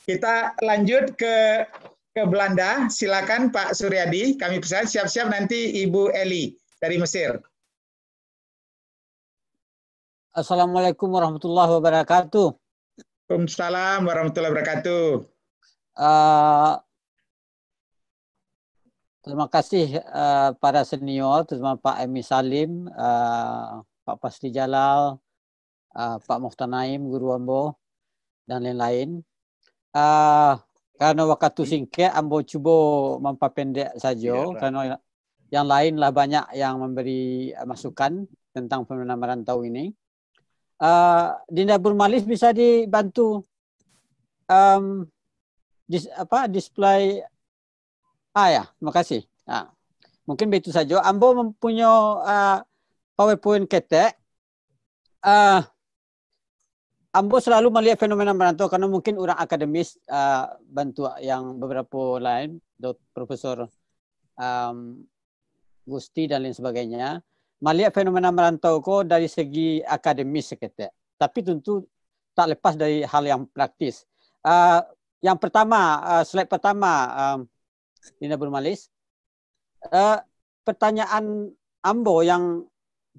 Kita lanjut ke ke Belanda. Silakan Pak Suryadi, kami pesan siap-siap nanti Ibu Eli dari Mesir. Assalamualaikum warahmatullahi wabarakatuh. Waalaikumsalam warahmatullahi wabarakatuh. Uh, terima kasih uh, para senior, terutama Pak Emi Salim, uh, Pak Pasti Jalal, uh, Pak Muhtar Naim, Guru Ambo, dan lain-lain. Uh, kerana waktu singkat, ambo cuba memperpendek saja. Yeah, right. yang lain lah banyak yang memberi masukan tentang pembinaan merantau ini. Uh, Dinda Burmalis bisa dibantu um, dis, apa, display. Ah ya, terima kasih. Ah. Mungkin begitu saja. Ambo mempunyai uh, PowerPoint ketek. Uh, Ambo selalu melihat fenomena merantau karena mungkin orang akademis uh, bantu yang beberapa lain, dok, Profesor um, Gusti dan lain sebagainya, melihat fenomena merantau ko dari segi akademis seketika. Tapi tentu tak lepas dari hal yang praktis. Uh, yang pertama, uh, slide pertama, um, Dina Burmalis, uh, pertanyaan Ambo yang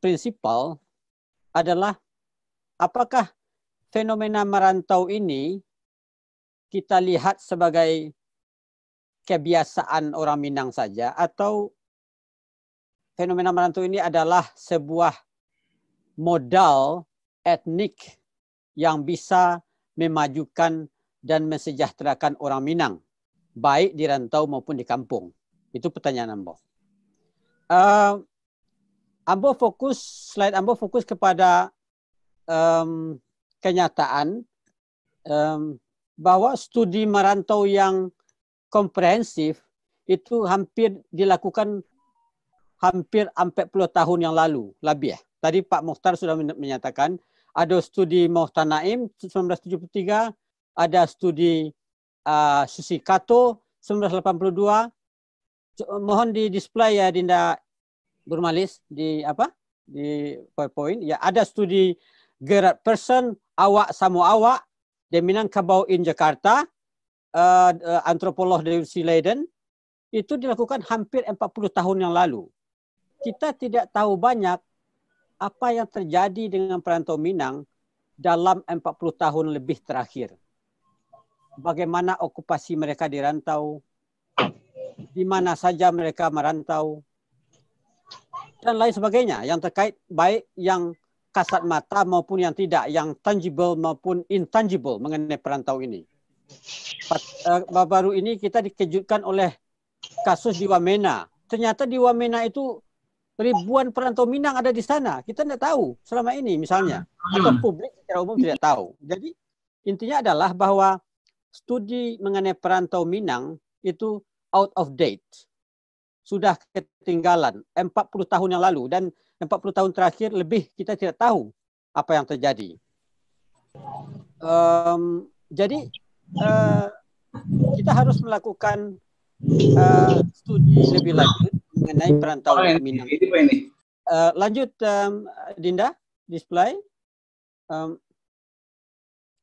prinsipal adalah apakah fenomena merantau ini kita lihat sebagai kebiasaan orang Minang saja atau fenomena merantau ini adalah sebuah modal etnik yang bisa memajukan dan mensejahterakan orang Minang, baik di rantau maupun di kampung. Itu pertanyaan Ambo. Uh, Ambo fokus, slide Ambo fokus kepada um, kenyataan um, bahwa studi merantau yang komprehensif itu hampir dilakukan hampir 40 tahun yang lalu lebih. Ya. Tadi Pak Muhtar sudah menyatakan ada studi Mokhtar Naim 1973, ada studi uh, Susi Kato 1982. Mohon di display ya Dinda Burmalis di apa? di PowerPoint ya ada studi Gerard Person awak samo awak minang Minangkabau in Jakarta uh, uh, antropolog dari UC Leiden itu dilakukan hampir 40 tahun yang lalu. Kita tidak tahu banyak apa yang terjadi dengan perantau Minang dalam 40 tahun lebih terakhir. Bagaimana okupasi mereka di rantau, di mana saja mereka merantau, dan lain sebagainya yang terkait baik yang kasat mata maupun yang tidak, yang tangible maupun intangible mengenai perantau ini. Eh, baru ini kita dikejutkan oleh kasus di Wamena. Ternyata di Wamena itu ribuan perantau Minang ada di sana. Kita tidak tahu selama ini misalnya. Atau hmm. publik secara umum tidak tahu. Jadi intinya adalah bahwa studi mengenai perantau Minang itu out of date. Sudah ketinggalan 40 tahun yang lalu. Dan 40 tahun terakhir lebih kita tidak tahu apa yang terjadi. Um, jadi uh, kita harus melakukan uh, studi lebih lanjut mengenai perantauan oh, Minang. Uh, lanjut um, Dinda display. Um,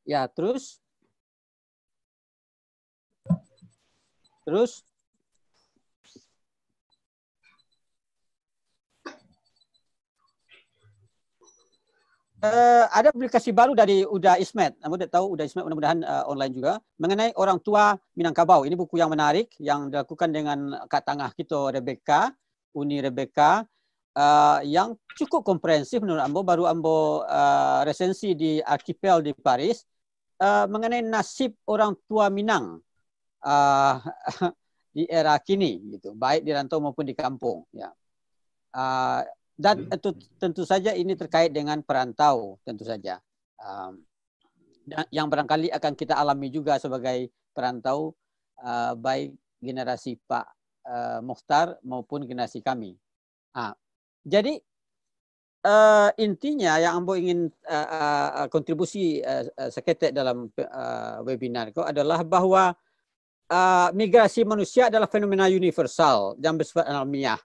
ya terus terus Uh, ada aplikasi baru dari Uda Ismet. Anda tidak tahu Uda Ismet mudah-mudahan uh, online juga. Mengenai orang tua Minangkabau. Ini buku yang menarik yang dilakukan dengan Kak Tangah kita Rebecca. Uni Rebecca. Uh, yang cukup komprehensif menurut Ambo. Baru Ambo uh, resensi di Archipel di Paris. Uh, mengenai nasib orang tua Minang uh, di era kini. Gitu. Baik di rantau maupun di kampung. Ya. Uh, Dan tentu saja ini terkait dengan perantau tentu saja. Um, yang barangkali akan kita alami juga sebagai perantau uh, baik generasi Pak uh, maupun generasi kami. Ah, jadi uh, intinya yang Ambo ingin uh, uh, kontribusi uh, uh, seketek dalam uh, webinar itu adalah bahwa uh, migrasi manusia adalah fenomena universal yang bersifat alamiah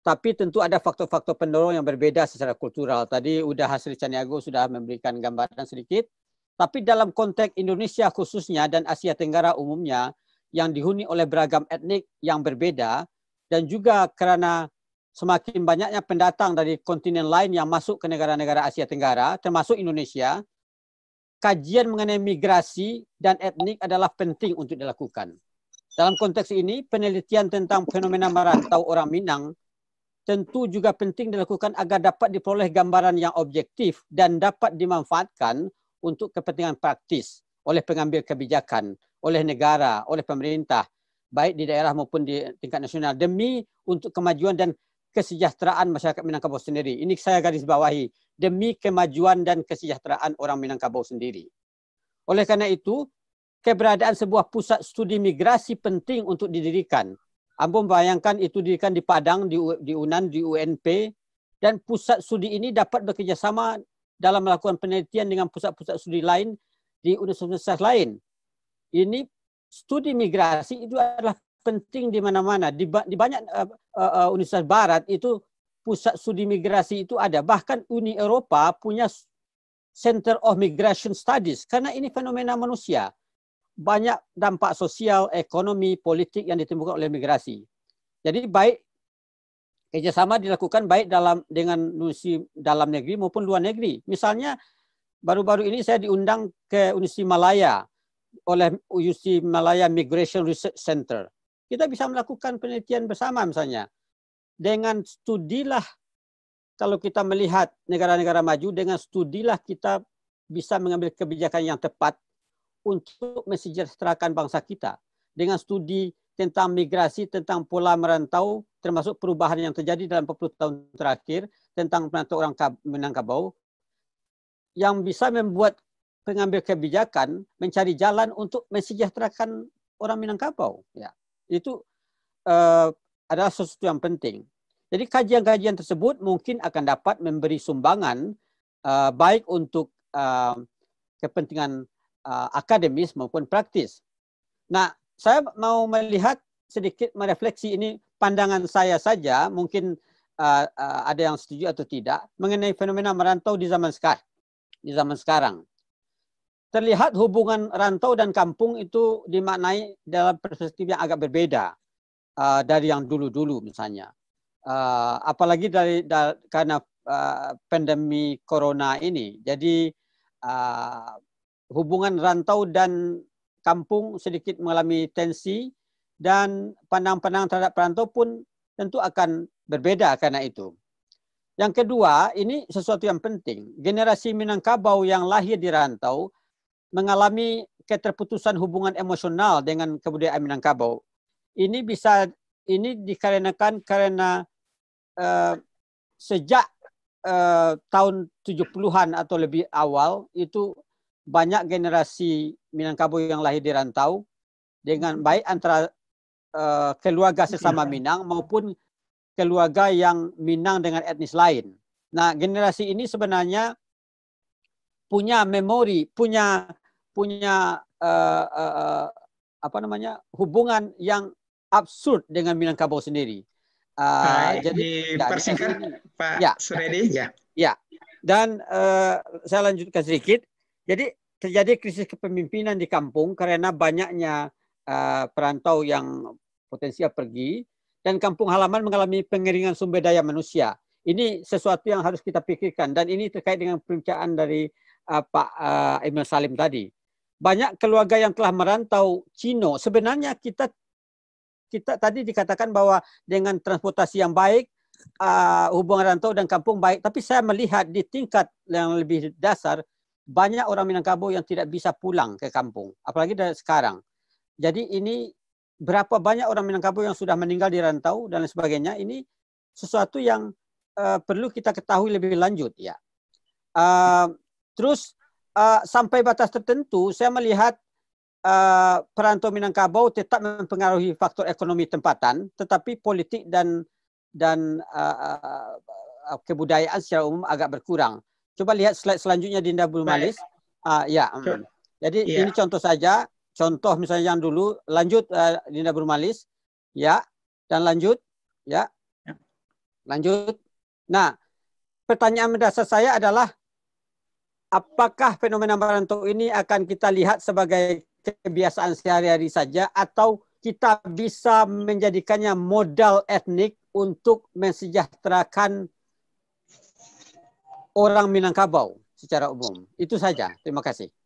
tapi tentu ada faktor-faktor pendorong yang berbeda secara kultural. Tadi udah hasil Caniago sudah memberikan gambaran sedikit. Tapi dalam konteks Indonesia khususnya dan Asia Tenggara umumnya yang dihuni oleh beragam etnik yang berbeda dan juga karena semakin banyaknya pendatang dari kontinen lain yang masuk ke negara-negara Asia Tenggara termasuk Indonesia, kajian mengenai migrasi dan etnik adalah penting untuk dilakukan. Dalam konteks ini, penelitian tentang fenomena merantau orang Minang tentu juga penting dilakukan agar dapat diperoleh gambaran yang objektif dan dapat dimanfaatkan untuk kepentingan praktis oleh pengambil kebijakan, oleh negara, oleh pemerintah baik di daerah maupun di tingkat nasional demi untuk kemajuan dan kesejahteraan masyarakat Minangkabau sendiri. Ini saya garis bawahi demi kemajuan dan kesejahteraan orang Minangkabau sendiri. Oleh kerana itu, keberadaan sebuah pusat studi migrasi penting untuk didirikan Ambo membayangkan itu kan di Padang, di, di UNAN, di UNP, dan pusat studi ini dapat bekerjasama dalam melakukan penelitian dengan pusat-pusat studi lain di universitas lain. Ini studi migrasi itu adalah penting di mana-mana. Di, di banyak uh, uh, universitas barat itu pusat studi migrasi itu ada. Bahkan Uni Eropa punya Center of Migration Studies karena ini fenomena manusia banyak dampak sosial, ekonomi, politik yang ditimbulkan oleh migrasi. Jadi baik kerjasama dilakukan baik dalam dengan universiti dalam negeri maupun luar negeri. Misalnya baru-baru ini saya diundang ke Universiti Malaya oleh Universiti Malaya Migration Research Center. Kita bisa melakukan penelitian bersama misalnya dengan studilah kalau kita melihat negara-negara maju dengan studilah kita bisa mengambil kebijakan yang tepat untuk mensejahterakan bangsa kita dengan studi tentang migrasi, tentang pola merantau, termasuk perubahan yang terjadi dalam 40 tahun terakhir tentang penantau orang Minangkabau yang bisa membuat pengambil kebijakan mencari jalan untuk mensejahterakan orang Minangkabau. Ya, itu uh, adalah sesuatu yang penting. Jadi kajian-kajian tersebut mungkin akan dapat memberi sumbangan uh, baik untuk uh, kepentingan uh, akademis maupun praktis. Nah, saya mau melihat sedikit merefleksi ini pandangan saya saja, mungkin uh, uh, ada yang setuju atau tidak mengenai fenomena merantau di zaman sekarang. Di zaman sekarang terlihat hubungan rantau dan kampung itu dimaknai dalam perspektif yang agak berbeda uh, dari yang dulu-dulu misalnya. Uh, apalagi dari, dari karena uh, pandemi corona ini. Jadi uh, hubungan rantau dan kampung sedikit mengalami tensi dan pandang-pandang terhadap perantau pun tentu akan berbeda karena itu. Yang kedua, ini sesuatu yang penting. Generasi Minangkabau yang lahir di rantau mengalami keterputusan hubungan emosional dengan kebudayaan Minangkabau. Ini bisa ini dikarenakan karena uh, sejak uh, tahun 70-an atau lebih awal itu banyak generasi Minangkabau yang lahir di rantau dengan baik antara uh, keluarga sesama iya. Minang maupun keluarga yang Minang dengan etnis lain. Nah, generasi ini sebenarnya punya memori, punya punya uh, uh, apa namanya hubungan yang absurd dengan Minangkabau sendiri. Uh, ah, Hai, jadi persingkat ya, Pak ya. Suredi ya. Ya. Dan uh, saya lanjutkan sedikit. Jadi terjadi krisis kepemimpinan di kampung karena banyaknya eh, perantau yang potensial pergi dan kampung halaman mengalami pengeringan sumber daya manusia. Ini sesuatu yang harus kita pikirkan dan ini terkait dengan perincian dari eh, Pak Emil eh, Salim tadi. Banyak keluarga yang telah merantau Cino. Sebenarnya kita kita tadi dikatakan bahwa dengan transportasi yang baik uh, hubungan rantau dan kampung baik, tapi saya melihat di tingkat yang lebih dasar banyak orang Minangkabau yang tidak bisa pulang ke kampung, apalagi dari sekarang. Jadi ini berapa banyak orang Minangkabau yang sudah meninggal di rantau dan sebagainya ini sesuatu yang uh, perlu kita ketahui lebih lanjut ya. Uh, terus uh, sampai batas tertentu saya melihat uh, perantau Minangkabau tetap mempengaruhi faktor ekonomi tempatan, tetapi politik dan dan kebudayaan secara umum agak berkurang. Coba lihat slide selanjutnya Dinda Bulmalis. Uh, ya. Sure. Mm. Jadi yeah. ini contoh saja, contoh misalnya yang dulu lanjut uh, Dinda Bulmalis. Ya. Dan lanjut ya. Yeah. Lanjut. Nah, pertanyaan mendasar saya adalah apakah fenomena merantau ini akan kita lihat sebagai kebiasaan sehari-hari saja atau kita bisa menjadikannya modal etnik untuk mensejahterakan orang Minangkabau secara umum. Itu saja. Terima kasih.